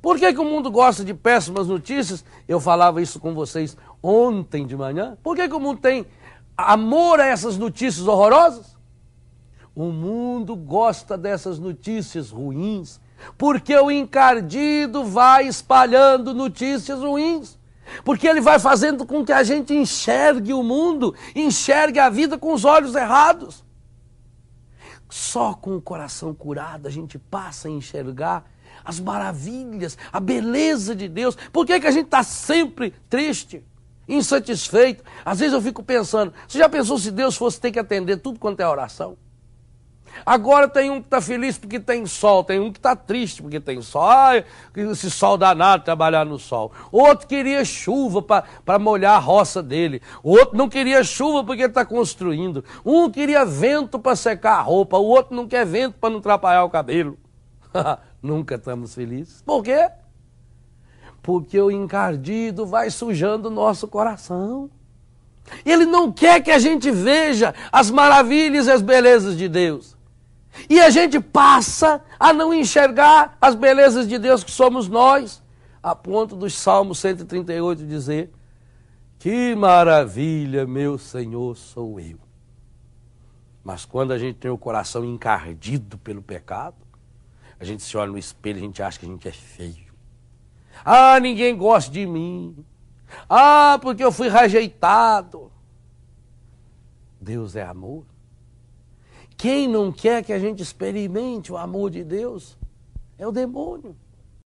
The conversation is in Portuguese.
Por que, que o mundo gosta de péssimas notícias? Eu falava isso com vocês ontem de manhã. Por que, que o mundo tem amor a essas notícias horrorosas? O mundo gosta dessas notícias ruins, porque o encardido vai espalhando notícias ruins. Porque ele vai fazendo com que a gente enxergue o mundo, enxergue a vida com os olhos errados. Só com o coração curado a gente passa a enxergar as maravilhas, a beleza de Deus. Por que, é que a gente está sempre triste, insatisfeito? Às vezes eu fico pensando, você já pensou se Deus fosse ter que atender tudo quanto é oração? Agora tem um que está feliz porque tem sol, tem um que está triste porque tem sol. Ai, esse sol danado trabalhar no sol. Outro queria chuva para molhar a roça dele. Outro não queria chuva porque está construindo. Um queria vento para secar a roupa, o outro não quer vento para não atrapalhar o cabelo. nunca estamos felizes. Por quê? Porque o encardido vai sujando o nosso coração. Ele não quer que a gente veja as maravilhas e as belezas de Deus. E a gente passa a não enxergar as belezas de Deus que somos nós, a ponto dos Salmos 138 dizer: Que maravilha, meu Senhor, sou eu. Mas quando a gente tem o coração encardido pelo pecado, a gente se olha no espelho, a gente acha que a gente é feio. Ah, ninguém gosta de mim. Ah, porque eu fui rejeitado. Deus é amor. Quem não quer que a gente experimente o amor de Deus é o demônio.